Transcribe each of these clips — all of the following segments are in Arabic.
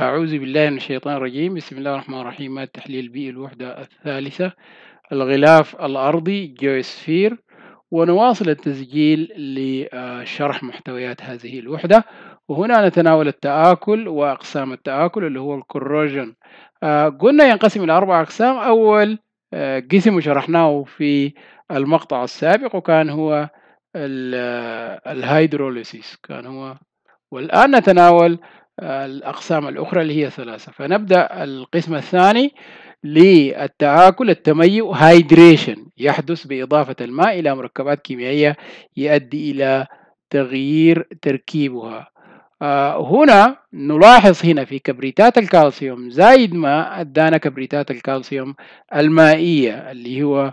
أعوذ بالله من الشيطان الرجيم بسم الله الرحمن الرحيم التحليل بي الوحدة الثالثة الغلاف الأرضي جيوسفير ونواصل التسجيل لشرح محتويات هذه الوحدة وهنا نتناول التآكل وأقسام التآكل اللي هو الكروجن آه، قلنا ينقسم إلى أربع أقسام أول آه، قسم شرحناه في المقطع السابق وكان هو آه، الهيدروليسيس كان هو والآن نتناول الأقسام الأخرى اللي هي ثلاثة فنبدأ القسم الثاني للتآكل التميؤ هايدريشن يحدث بإضافة الماء إلى مركبات كيميائية يؤدي إلى تغيير تركيبها آه، هنا نلاحظ هنا في كبريتات الكالسيوم زايد ما أدانا كبريتات الكالسيوم المائية اللي هو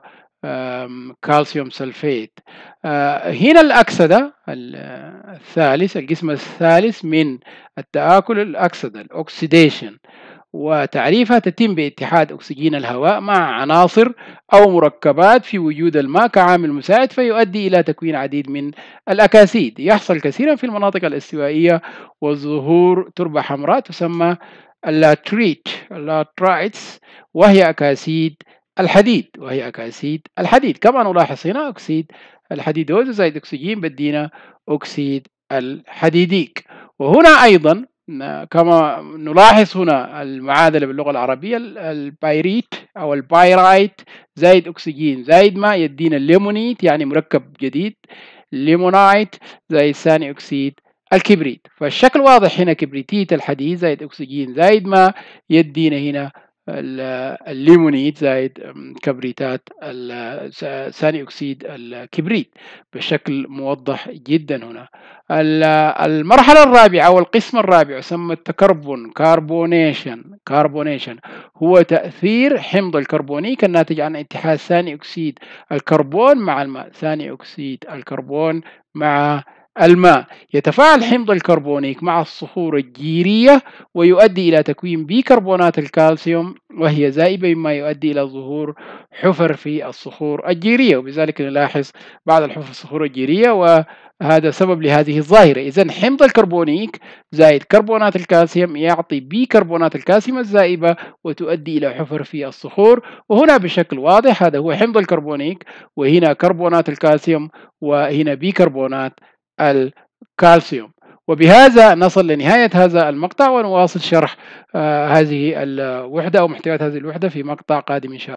كالسيوم سلفيت آه، هنا الأكسدة الثالث القسم الثالث من التآكل الأكسدة الأكسيديشن وتعريفها تتم باتحاد أكسجين الهواء مع عناصر أو مركبات في وجود الماء كعامل مساعد فيؤدي إلى تكوين عديد من الأكاسيد يحصل كثيرا في المناطق الاستوائية وظهور تربة حمراء تسمى اللاتريت اللاترايتس وهي أكاسيد الحديد وهي أكاسيد الحديد كما نلاحظ هنا أكسيد الحديدوز زائد أكسجين بدينا أكسيد الحديديك وهنا أيضا كما نلاحظ هنا المعادلة باللغة العربية البايريت أو البايرايت زائد أكسجين زائد ماء يدينا الليمونيت يعني مركب جديد ليمونايت زائد ثاني أكسيد الكبريت فالشكل واضح هنا كبريتيت الحديد زائد أكسجين زائد ماء يدينا هنا الليمونيد زائد كبريتات ثاني أكسيد الكبريت بشكل موضح جدا هنا المرحلة الرابعة والقسم الرابع يسمى التكربون كاربونيشن كاربونيشن هو تأثير حمض الكربونيك الناتج عن اتحاد ثاني أكسيد الكربون مع الماء ثاني أكسيد الكربون مع الماء يتفاعل حمض الكربونيك مع الصخور الجيرية ويؤدي إلى تكوين بيكربونات الكالسيوم وهي زائبة مما يؤدي إلى ظهور حفر في الصخور الجيرية وبذلك نلاحظ بعض الحفر الصخور الجيرية وهذا سبب لهذه الظاهرة إذا حمض الكربونيك زائد كربونات الكالسيوم يعطي بيكربونات الكالسيوم الزائبة وتؤدي إلى حفر في الصخور وهنا بشكل واضح هذا هو حمض الكربونيك وهنا كربونات الكالسيوم وهنا بيكربونات الكالسيوم وبهذا نصل لنهاية هذا المقطع ونواصل شرح آه، هذه الوحدة أو محتويات هذه الوحدة في مقطع قادم إن شاء الله